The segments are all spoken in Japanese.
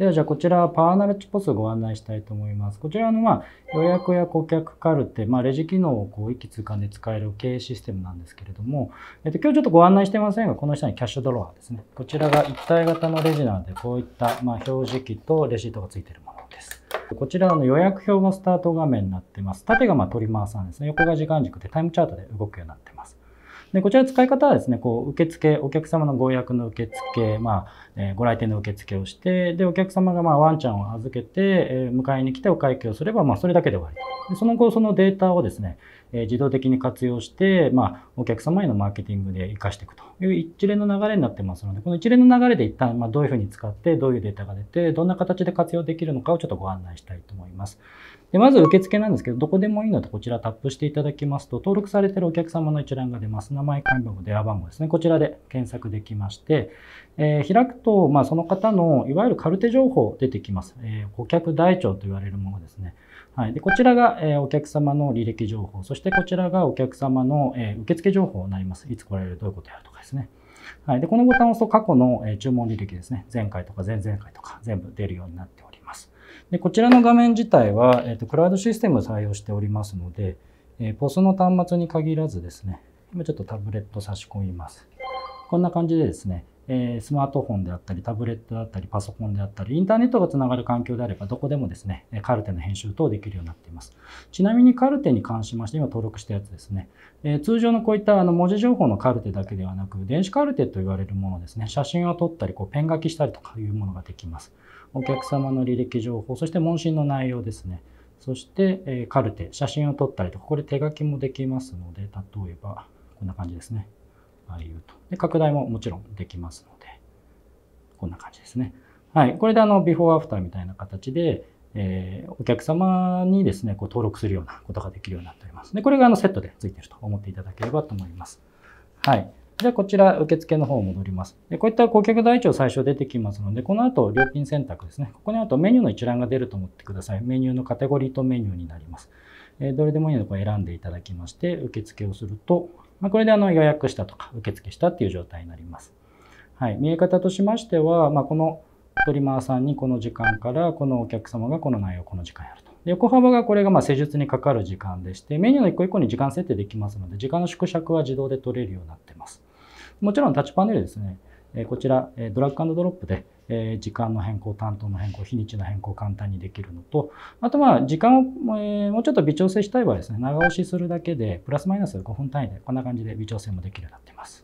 では、じゃあこちら、はパワーナルッポスをご案内したいと思います。こちらの、まあ、予約や顧客カルテ、まあ、レジ機能をこう一気通貫で使える経営システムなんですけれども、えっと、今日ちょっとご案内してませんが、この下にキャッシュドロワーですね。こちらが一体型のレジなので、こういった、まあ、表示器とレシートが付いているものです。こちらの予約表のスタート画面になってます。縦がまトリマーさんですね。横が時間軸でタイムチャートで動くようになってます。でこちらの使い方はですねこう受付お客様のご予約の受付、まあえー、ご来店の受付をしてでお客様がまあワンちゃんを預けて、えー、迎えに来てお会計をすれば、まあ、それだけで終わりとでその後そのデータをですね、えー、自動的に活用して、まあ、お客様へのマーケティングで活かしていくという一連の流れになってますのでこの一連の流れで一旦まあどういうふうに使ってどういうデータが出てどんな形で活用できるのかをちょっとご案内したいと思います。で、まず受付なんですけど、どこでもいいので、こちらタップしていただきますと、登録されてるお客様の一覧が出ます。名前、看板電話番号ですね。こちらで検索できまして、えー、開くと、まあ、その方の、いわゆるカルテ情報出てきます。えー、顧客台帳と言われるものですね。はい。で、こちらが、えー、お客様の履歴情報、そしてこちらがお客様の、えー、受付情報になります。いつ来られる、どういうことやるとかですね。はい。で、このボタンを押すと過去の、えー、注文履歴ですね。前回とか前々回とか全部出るようになっております。でこちらの画面自体は、えーと、クラウドシステムを採用しておりますので、えー、POS の端末に限らずですね、今ちょっとタブレット差し込みます。こんな感じでですね、えー、スマートフォンであったり、タブレットだったり、パソコンであったり、インターネットがつながる環境であれば、どこでもですね、カルテの編集等できるようになっています。ちなみにカルテに関しまして、今登録したやつですね、えー、通常のこういったあの文字情報のカルテだけではなく、電子カルテと言われるものですね、写真を撮ったり、こうペン書きしたりとかいうものができます。お客様の履歴情報、そして問診の内容ですね。そして、えカルテ、写真を撮ったりとか、これ手書きもできますので、例えばこんな感じですね。ああいうと。で、拡大ももちろんできますので、こんな感じですね。はい。これであの、ビフォーアフターみたいな形で、えー、お客様にですね、こう登録するようなことができるようになっております。で、これがあのセットで付いていると思っていただければと思います。はい。じゃあこちら受付の方戻ります。でこういった顧客台帳最初出てきますので、この後料金選択ですね。ここにあとメニューの一覧が出ると思ってください。メニューのカテゴリーとメニューになります。えどれでもいいのでこれ選んでいただきまして、受付をすると、まあ、これであの予約したとか受付したっていう状態になります。はい、見え方としましては、まあ、このトリマーさんにこの時間からこのお客様がこの内容をこの時間やると。で横幅がこれがま施術にかかる時間でしてメニューの1個1個に時間設定できますので時間の縮尺は自動で取れるようになってます。もちろんタッチパネルですね、えこちら、えドラッグドロップで、え時間の変更、担当の変更、日にちの変更を簡単にできるのと、あとあ時間を、えもうちょっと微調整したい場合ですね、長押しするだけで、プラスマイナス5分単位でこんな感じで微調整もできるようになっています。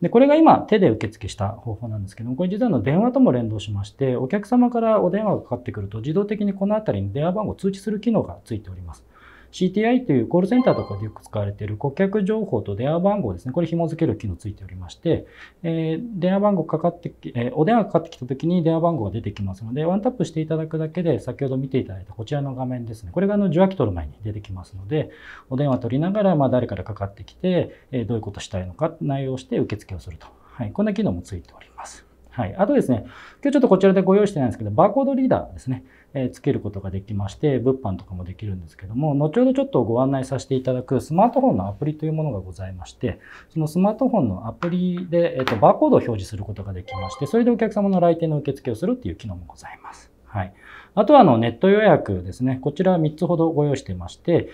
で、これが今手で受付した方法なんですけども、これ実はの電話とも連動しまして、お客様からお電話がかかってくると自動的にこの辺りに電話番号を通知する機能がついております。CTI というコールセンターとかでよく使われている顧客情報と電話番号ですね、これ紐付ける機能ついておりまして、えー、電話番号かかってき、えー、お電話かかってきた時に電話番号が出てきますので、ワンタップしていただくだけで、先ほど見ていただいたこちらの画面ですね、これがあの受話器取る前に出てきますので、お電話取りながら、まあ、誰からかかってきて、えー、どういうことしたいのか、内容をして受付をすると。はい、こんな機能もついております。はい。あとですね、今日ちょっとこちらでご用意してないんですけど、バーコードリーダーですね。えつけることができまして、物販とかもできるんですけども、後ほどちょっとご案内させていただくスマートフォンのアプリというものがございまして、そのスマートフォンのアプリで、えー、とバーコードを表示することができまして、それでお客様の来店の受付をするっていう機能もございます。はい。あとはあのネット予約ですね。こちら3つほどご用意してまして、え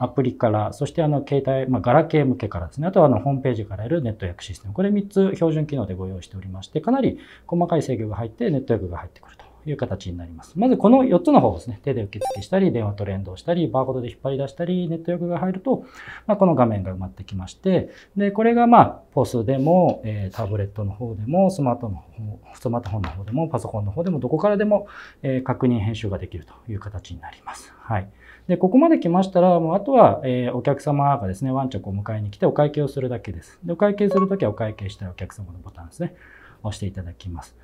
アプリから、そしてあの携帯、まあ、ガラケー向けからですね。あとはあのホームページからやるネット予約システム。これ3つ標準機能でご用意しておりまして、かなり細かい制御が入ってネット予約が入ってくるいう形になります。まずこの4つの方ですね、手で受付したり、電話と連動したり、バーコードで引っ張り出したり、ネット予約が入ると、まあ、この画面が埋まってきまして、で、これがまあ、ポスでも、えー、タブレットの方でも、スマートの方、スマートフォンの方でも、パソコンの方でも、どこからでも、えー、確認編集ができるという形になります。はい。で、ここまで来ましたら、もうあとは、えー、お客様がですね、ワンチャクを迎えに来てお会計をするだけです。で、お会計するときはお会計したいお客様のボタンですね、押していただきます。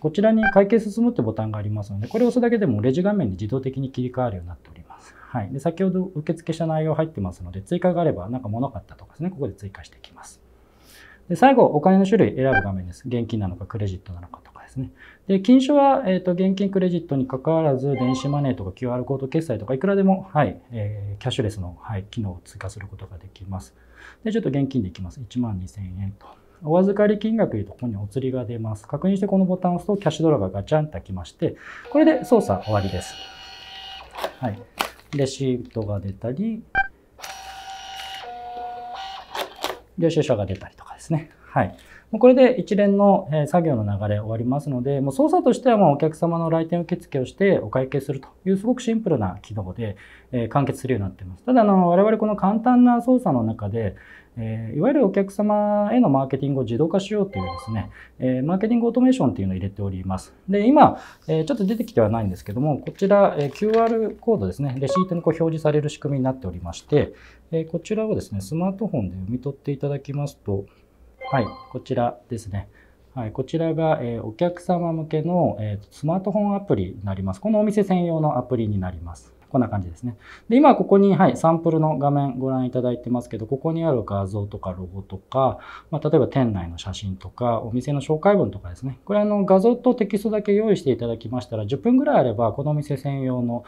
こちらに会計進むってボタンがありますので、これを押すだけでもレジ画面に自動的に切り替わるようになっております。はい。で、先ほど受付した内容入ってますので、追加があれば、なんか物買ったとかですね、ここで追加していきます。で、最後、お金の種類選ぶ画面です。現金なのか、クレジットなのかとかですね。で、金賞は、えっ、ー、と、現金、クレジットに関わらず、電子マネーとか QR コード決済とか、いくらでも、はい、えー、キャッシュレスの、はい、機能を追加することができます。で、ちょっと現金でいきます。1万2000円と。お預かり金額いうとここにお釣りが出ます。確認してこのボタンを押すとキャッシュドラがガチャンと開きまして、これで操作終わりです。はい。レシートが出たり、領収書が出たりとかですね。はい。もうこれで一連の作業の流れ終わりますので、もう操作としてはもうお客様の来店受付をしてお会計するというすごくシンプルな機能で、え完結するようになっています。ただあの、我々この簡単な操作の中で、えー、いわゆるお客様へのマーケティングを自動化しようというですね、えー、マーケティングオートメーションというのを入れております。で、今、えー、ちょっと出てきてはないんですけども、こちら、え QR コードですね、レシートにこう表示される仕組みになっておりまして、えこちらをですね、スマートフォンで読み取っていただきますと、はい、こちらですね。はい、こちらが、えお客様向けの、えスマートフォンアプリになります。このお店専用のアプリになります。こんな感じですね。で、今ここに、はい、サンプルの画面ご覧いただいてますけど、ここにある画像とかロゴとか、まあ、例えば店内の写真とか、お店の紹介文とかですね。これあの画像とテキストだけ用意していただきましたら、10分ぐらいあれば、このお店専用の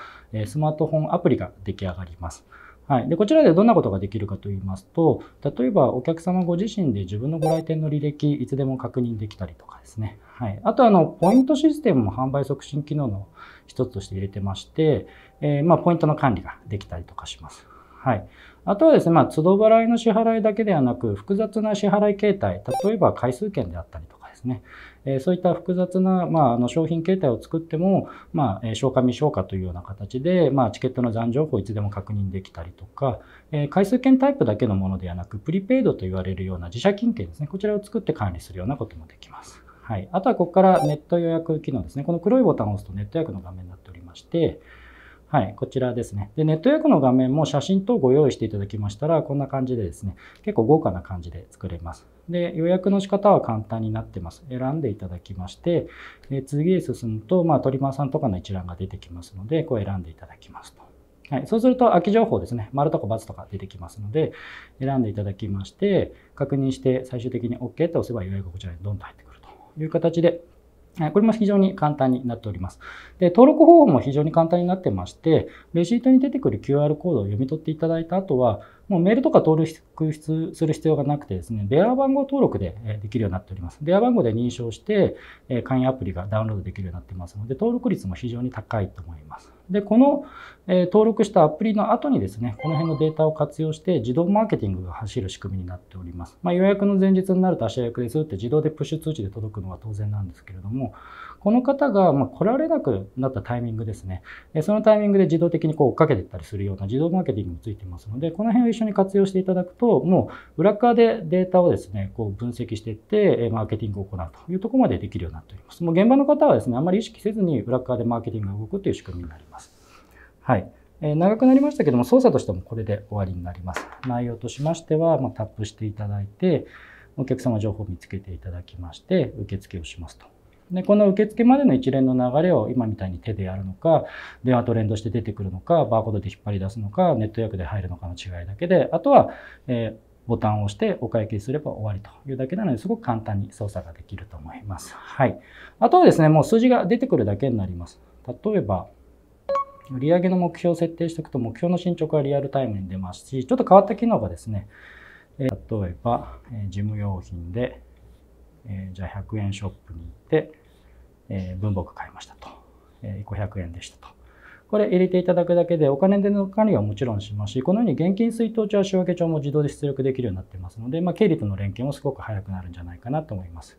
スマートフォンアプリが出来上がります。はい、でこちらでどんなことができるかと言いますと例えばお客様ご自身で自分のご来店の履歴いつでも確認できたりとかですね、はい、あとあのポイントシステムも販売促進機能の一つとして入れてまして、えー、まあ、ポイントの管理ができたりとかします。はい。あとはですね、まあ、都度払いの支払いだけではなく、複雑な支払い形態、例えば回数券であったりとかですね、えー、そういった複雑な、まあ、あの商品形態を作っても、まあ、消化未消化というような形で、まあ、チケットの残情報をいつでも確認できたりとか、えー、回数券タイプだけのものではなく、プリペイドと言われるような自社金券ですね、こちらを作って管理するようなこともできます。はい、あとはここからネット予約機能ですね。この黒いボタンを押すとネット予約の画面になっておりまして、はい、こちらですね。で、ネット予約の画面も写真等ご用意していただきましたら、こんな感じでですね、結構豪華な感じで作れます。で、予約の仕方は簡単になってます。選んでいただきまして、で次へ進むと、まあ、トリマーさんとかの一覧が出てきますので、こう選んでいただきますと。はい、そうすると空き情報ですね、丸とか×とか出てきますので、選んでいただきまして、確認して最終的に OK と押せば予約がこちらにどんどん入ってくる。いう形で、これも非常に簡単になっております。で、登録方法も非常に簡単になってまして、レシートに出てくる QR コードを読み取っていただいた後は、もうメールとか登録する必要がなくてですね、電話番号登録でできるようになっております。電話番号で認証して、会員アプリがダウンロードできるようになってますので、登録率も非常に高いと思います。で、この、え登録したアプリの後にですね、この辺のデータを活用して自動マーケティングが走る仕組みになっております。まあ、予約の前日になると足予約ですって自動でプッシュ通知で届くのは当然なんですけれども、この方がま来られなくなったタイミングですね、えそのタイミングで自動的にこう追っかけていったりするような自動マーケティングもついてますので、この辺を一緒に活用していただくと、もう裏側でデータをですね、こう分析していって、マーケティングを行うというところまでできるようになっております。もう現場の方はですね、あまり意識せずに裏側でマーケティングが動くという仕組みになります。はい。え長くなりましたけども、操作としてもこれで終わりになります。内容としましては、まタップしていただいて、お客様情報を見つけていただきまして、受付をしますと。でこの受付までの一連の流れを今みたいに手でやるのか電話レンドして出てくるのかバーコードで引っ張り出すのかネット予約で入るのかの違いだけであとは、えー、ボタンを押してお会計すれば終わりというだけなのですごく簡単に操作ができると思います。はい、あとはですねもう数字が出てくるだけになります。例えば売上の目標を設定しておくと目標の進捗はリアルタイムに出ますしちょっと変わった機能がですね、えー、例えば、えー、事務用品でえじゃあ100円ショップに行って、えー、文房具買いましたと、えー、500円でしたと。これ入れていただくだけでお金での管理はもちろんしますし、このように現金出納帳仕分け帳も自動で出力できるようになってますので、まあ、経理との連携もすごく早くなるんじゃないかなと思います。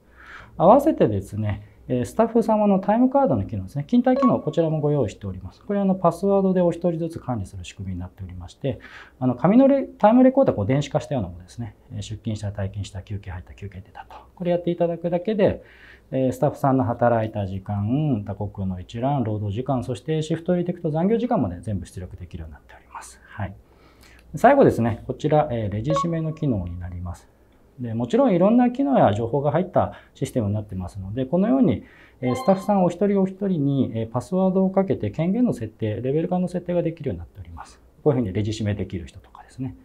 合わせてですね、スタッフ様のタイムカードの機能ですね、勤怠機能、こちらもご用意しております。これ、あの、パスワードでお一人ずつ管理する仕組みになっておりまして、あの、紙のレタイムレコーダーをこう電子化したようなものですね、出勤した、退勤した、休憩入った、休憩出たと。これやっていただくだけで、スタッフさんの働いた時間、他国の一覧、労働時間、そしてシフトを入れていくと残業時間まで全部出力できるようになっております。はい。最後ですね、こちら、レジ締めの機能になります。でもちろんいろんな機能や情報が入ったシステムになってますのでこのようにスタッフさんお一人お一人にパスワードをかけて権限の設定レベル化の設定ができるようになっておりますこういうふうにレジ締めできる人とかですね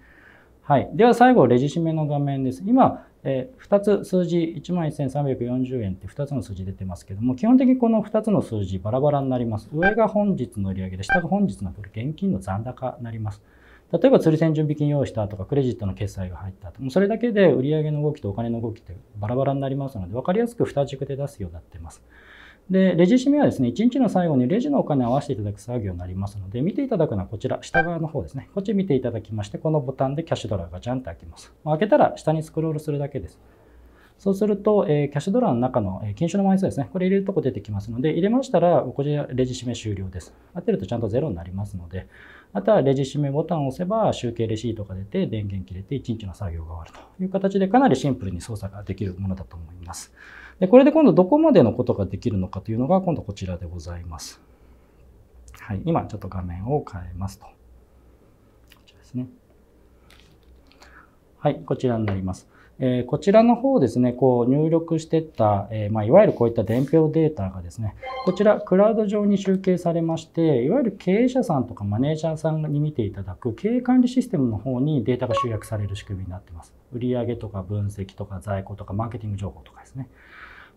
はい、では最後レジ締めの画面です今、え2つ数字1万1340円って2つの数字出てますけども基本的にこの2つの数字バラバラになります上が本日の売上で下が本日の現金の残高になります例えば釣り線準備金用意したとかクレジットの決済が入ったともうそれだけで売上の動きとお金の動きってバラバラになりますので分かりやすく2軸で出すようになっています。で、レジ締めはですね、1日の最後にレジのお金を合わせていただく作業になりますので、見ていただくのはこちら、下側の方ですね。こっち見ていただきまして、このボタンでキャッシュドラがジャンと開きます。開けたら下にスクロールするだけです。そうすると、えキャッシュドラーの中の、えー、禁止の枚数ですね。これ入れるとこ出てきますので、入れましたら、こちレジ締め終了です。当てるとちゃんとゼロになりますので、あとはレジ締めボタンを押せば、集計レシートが出て、電源切れて、1日の作業が終わるという形で、かなりシンプルに操作ができるものだと思います。でこれで今度どこまでのことができるのかというのが、今度こちらでございます。はい、今ちょっと画面を変えますと。こちらですね。はい、こちらになります。えー、こちらの方ですね、こう入力してった、えー、まあ、いわゆるこういった伝票データがですね、こちらクラウド上に集計されまして、いわゆる経営者さんとかマネージャーさんに見ていただく経営管理システムの方にデータが集約される仕組みになってます。売上とか分析とか在庫とかマーケティング情報とかですね。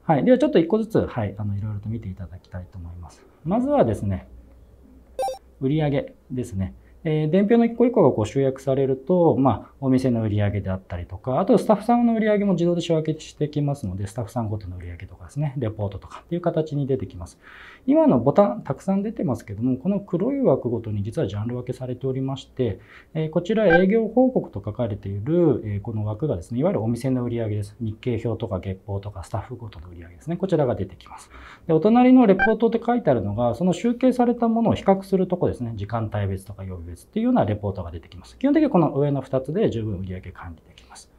はい。ではちょっと1個ずつ、はい、あの、いろいろと見ていただきたいと思います。まずはですね、売上ですね。え伝票の一個一個がこう集約されると、まあ、お店の売り上げであったりとか、あとスタッフさんの売り上げも自動で仕分けしてきますので、スタッフさんごとの売り上げとかですね、レポートとかっていう形に出てきます。今のボタン、たくさん出てますけども、この黒い枠ごとに実はジャンル分けされておりまして、えこちら営業報告と書かれている、えこの枠がですね、いわゆるお店の売り上げです。日経表とか月報とかスタッフごとの売り上げですね。こちらが出てきます。で、お隣のレポートって書いてあるのが、その集計されたものを比較するとこですね。時間帯別とか曜日別ですっていうようなレポートが出てきます。基本的にこの上の2つで十分売上管理できます。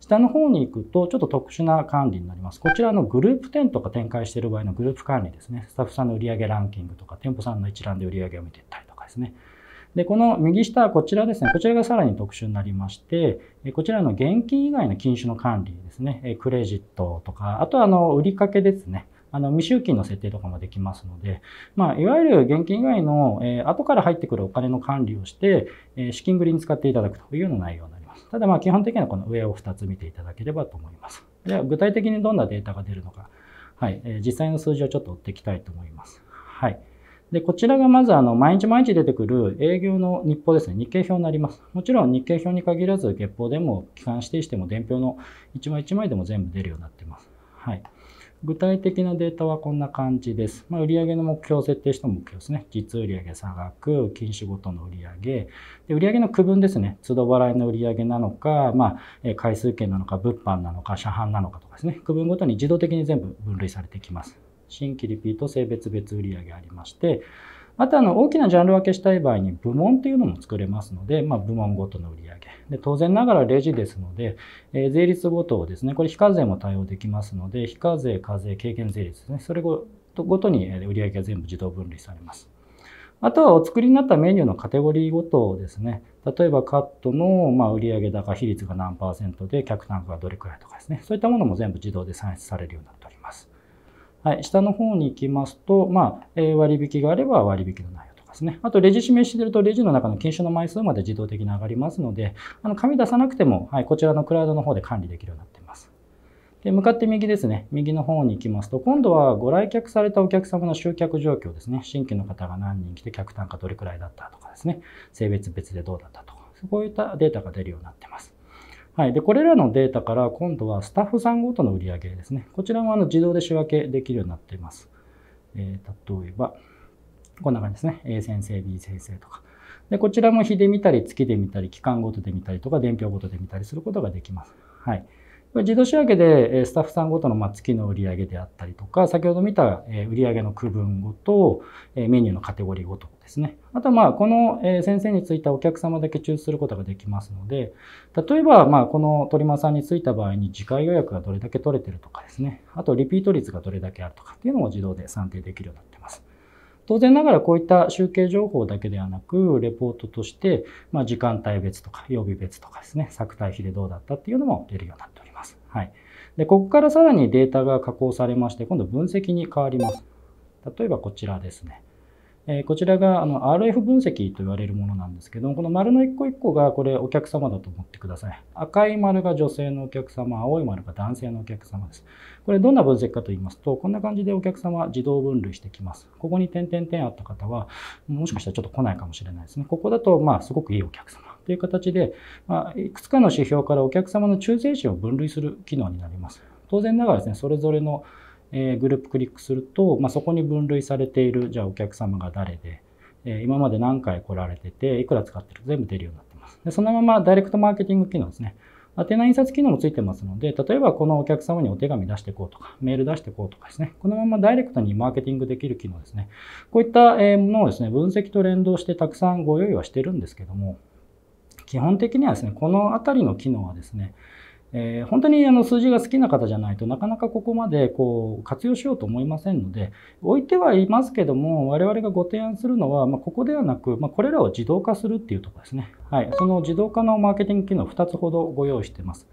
下の方に行くと、ちょっと特殊な管理になります。こちらのグループ店とか展開している場合のグループ管理ですね。スタッフさんの売上ランキングとか、店舗さんの一覧で売上を見ていったりとかですね。で、この右下はこちらですね。こちらがさらに特殊になりまして、こちらの現金以外の禁酒の管理ですね。クレジットとか、あとはあの、売りかけですね。あの未集金の設定とかもできますので、まあ、いわゆる現金以外の、えー、後から入ってくるお金の管理をして、えー、資金繰りに使っていただくというような内容になります。ただ、まあ、基本的にはこの上を2つ見ていただければと思います。では、具体的にどんなデータが出るのか、はい、えー、実際の数字をちょっと追っていきたいと思います。はい。で、こちらがまず、あの、毎日毎日出てくる営業の日報ですね。日経表になります。もちろん日経表に限らず、月報でも、期間指定しても、伝票の1枚1枚でも全部出るようになってます。はい。具体的なデータはこんな感じです。まあ、売上の目標を設定した目標ですね。実売上差額、禁止ごとの売上で、売上の区分ですね。都度払いの売上なのか、まあ、回数券なのか、物販なのか、車販なのかとかですね。区分ごとに自動的に全部分類されてきます。新規リピート性別別売上ありまして、あとあの大きなジャンル分けしたい場合に部門というのも作れますので、まあ、部門ごとの売り上げで当然ながらレジですので、えー、税率ごとですねこれ非課税も対応できますので非課税課税軽減税率ですねそれごとに売り上げが全部自動分離されますあとはお作りになったメニューのカテゴリーごとですね例えばカットのまあ売上高比率が何パーセントで客単価がどれくらいとかですねそういったものも全部自動で算出されるようになます。はい、下の方に行きますと、まあ、え割引があれば割引の内容とかですね。あと、レジ示してると、レジの中の研修の枚数まで自動的に上がりますので、あの紙出さなくても、はい、こちらのクラウドの方で管理できるようになっています。で、向かって右ですね。右の方に行きますと、今度はご来客されたお客様の集客状況ですね。新規の方が何人来て、客単価どれくらいだったとかですね。性別別でどうだったとか、こういったデータが出るようになっています。はい。で、これらのデータから今度はスタッフさんごとの売り上げですね。こちらもあの自動で仕分けできるようになっています。えー、例えば、こんな感じですね。A 先生、B 先生とか。で、こちらも日で見たり、月で見たり、期間ごとで見たりとか、伝票ごとで見たりすることができます。はい。これ自動仕分けでスタッフさんごとの月の売上であったりとか、先ほど見た売上の区分ごと、メニューのカテゴリーごとですね。あとはまあこの先生についたお客様だけ抽出することができますので、例えばまあこの鳥間さんについた場合に次回予約がどれだけ取れてるとかですね、あとリピート率がどれだけあるとかっていうのも自動で算定できるようになっています。当然ながらこういった集計情報だけではなく、レポートとして、ま時間帯別とか曜日別とかですね、作対比でどうだったっていうのも出るようになってます。はい、でここからさらにデータが加工されまして今度分析に変わります例えばこちらですね、えー、こちらがあの RF 分析と言われるものなんですけどこの丸の一個一個がこれお客様だと思ってください赤い丸が女性のお客様青い丸が男性のお客様ですこれどんな分析かと言いますとこんな感じでお客様自動分類してきますここに点々点あった方はもしかしたらちょっと来ないかもしれないですねここだとまあすごくいいお客様という形で、まあ、いくつかの指標からお客様の忠誠心を分類する機能になります。当然ながらですね、それぞれの、えグループクリックすると、まあ、そこに分類されている、じゃあお客様が誰で、え今まで何回来られてて、いくら使ってるか全部出るようになってます。でそのままダイレクトマーケティング機能ですね。宛名印刷機能もついてますので、例えばこのお客様にお手紙出していこうとか、メール出していこうとかですね、このままダイレクトにマーケティングできる機能ですね。こういったものをですね、分析と連動してたくさんご用意はしてるんですけども、基本的にはですね、この辺りの機能はですね、えー、本当にあの数字が好きな方じゃないとなかなかここまでこう活用しようと思いませんので置いてはいますけども我々がご提案するのは、まあ、ここではなく、まあ、これらを自動化するっていうとこですね、はい、その自動化のマーケティング機能2つほどご用意してます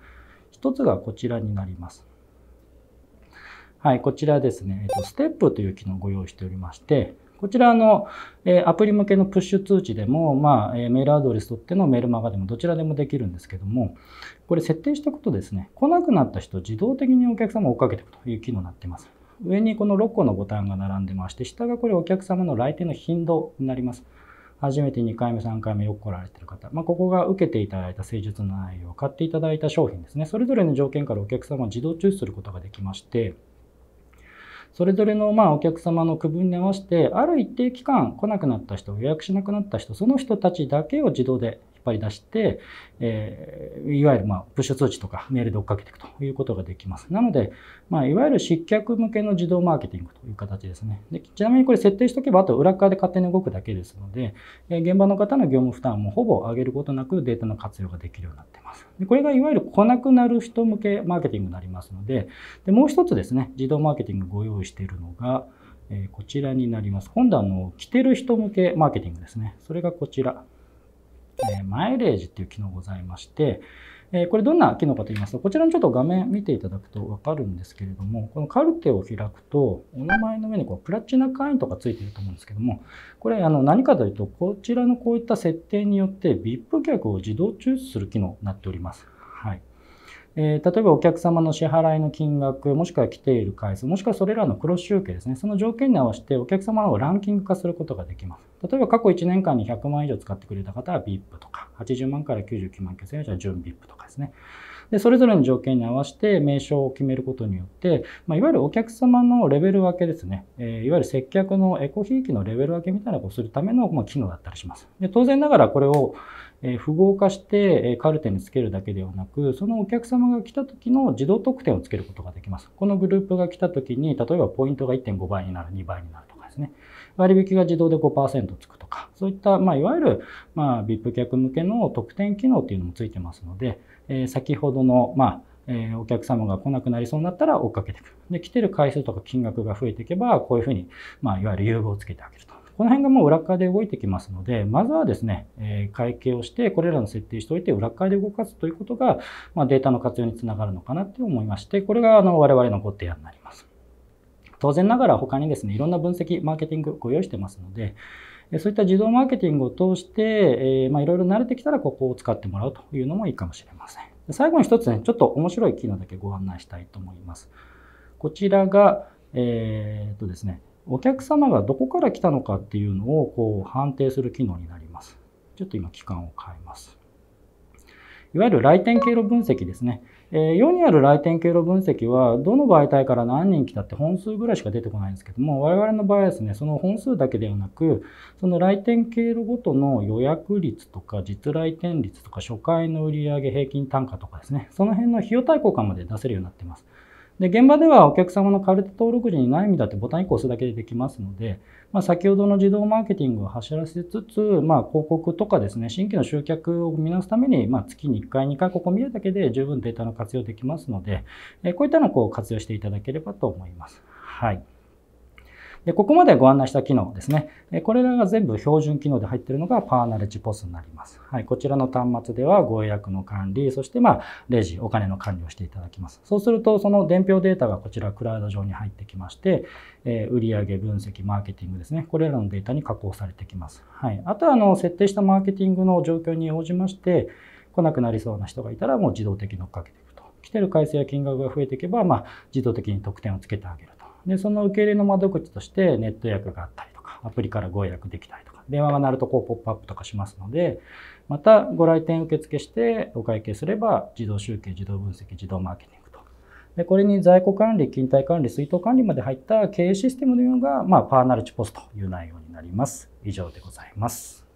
1つがこちらになりますはいこちらですね、えっと、ステップという機能をご用意しておりましてこちらの、えアプリ向けのプッシュ通知でも、まあ、えメールアドレス取ってのメールマガでもどちらでもできるんですけども、これ設定しておくとですね、来なくなった人自動的にお客様を追っかけていくという機能になっています。上にこの6個のボタンが並んでまして、下がこれお客様の来店の頻度になります。初めて2回目、3回目よく来られてる方、まあ、ここが受けていただいた施術の内容、買っていただいた商品ですね、それぞれの条件からお客様を自動抽出することができまして、それぞれのまあお客様の区分に合わせて、ある一定期間来なくなった人、予約しなくなった人、その人たちだけを自動でぱり出して、えー、いわゆるまあプッシュ通知とかメールで追っかけていくということができます。なので、まあ、いわゆる失脚向けの自動マーケティングという形ですね。でちなみにこれ設定しておけば、あと裏側で勝手に動くだけですので、えー、現場の方の業務負担もほぼ上げることなくデータの活用ができるようになっています。でこれがいわゆる来なくなる人向けマーケティングになりますので、でもう一つですね、自動マーケティングご用意しているのが、えこちらになります。今度はあの、着てる人向けマーケティングですね。それがこちら。えマイレージっていう機能ございまして、えこれどんな機能かと言いますと、こちらのちょっと画面見ていただくとわかるんですけれども、このカルテを開くと、お名前の上にこうプラチナ会員とかついてると思うんですけども、これあの何かというと、こちらのこういった設定によって VIP 客を自動抽出する機能になっております。はい。えー、例えばお客様の支払いの金額、もしくは来ている回数、もしくはそれらのクロス集計ですね、その条件に合わせてお客様をランキング化することができます。例えば過去1年間に100万以上使ってくれた方は VIP とか、80万から99万9000円は準 VIP とかですね。で、それぞれの条件に合わせて名称を決めることによって、まあ、いわゆるお客様のレベル分けですね、えー、いわゆる接客のエコひいきのレベル分けみたいなことをするための、まあ、機能だったりします。で当然ながらこれをえ符号化して、えカルテにつけるだけではなく、そのお客様が来た時の自動特典をつけることができます。このグループが来た時に、例えばポイントが1.5倍になる、2倍になるとかですね。割引が自動で5%つくとか、そういった、まあ、いわゆる、まあ、VIP 客向けの特典機能っていうのもついてますので、え先ほどの、まあ、えお客様が来なくなりそうになったら追っかけていく。で、来てる回数とか金額が増えていけば、こういうふうに、まあ、いわゆる融合をつけてあげると。この辺がもう裏側で動いてきますので、まずはですね、え会計をして、これらの設定しておいて、裏側で動かすということが、まデータの活用につながるのかなって思いまして、これがあの我々のご提案になります。当然ながら他にですね、いろんな分析、マーケティングご用意してますので、そういった自動マーケティングを通して、えまあ、いろいろ慣れてきたらここを使ってもらうというのもいいかもしれません。最後に一つね、ちょっと面白い機能だけご案内したいと思います。こちらが、えー、っとですね、お客様がどこから来たのかっていうのをこう判定する機能になります。ちょっと今期間を変えます。いわゆる来店経路分析ですね。え世にある来店経路分析は、どの媒体から何人来たって本数ぐらいしか出てこないんですけども、我々の場合はですね、その本数だけではなく、その来店経路ごとの予約率とか、実来店率とか、初回の売上平均単価とかですね、その辺の費用対効果まで出せるようになっています。で現場ではお客様のカルテ登録時に悩みだってボタン1個押すだけでできますので、まあ、先ほどの自動マーケティングを走らせつつ、まあ、広告とかですね新規の集客を見直すために、まあ、月に1回2回ここ見るだけで十分データの活用できますので、えこういったのをこう活用していただければと思います。はいで、ここまでご案内した機能ですね。これらが全部標準機能で入っているのがパーナレッジポスになります。はい。こちらの端末ではご予約の管理、そしてまあ、レジ、お金の管理をしていただきます。そうすると、その伝票データがこちらクラウド上に入ってきまして、えー、売上分析、マーケティングですね。これらのデータに加工されてきます。はい。あとは、あの、設定したマーケティングの状況に応じまして、来なくなりそうな人がいたらもう自動的に乗っかけていくと。来てる回数や金額が増えていけば、まあ、自動的に得点をつけてあげる。でその受け入れの窓口としてネット予約があったりとかアプリからご予約できたりとか電話が鳴るとこうポップアップとかしますのでまたご来店受付してお会計すれば自動集計自動分析自動マーケティングとでこれに在庫管理勤怠管理水筒管理まで入った経営システムのようが、まあ、パーナルチポスという内容になります以上でございます。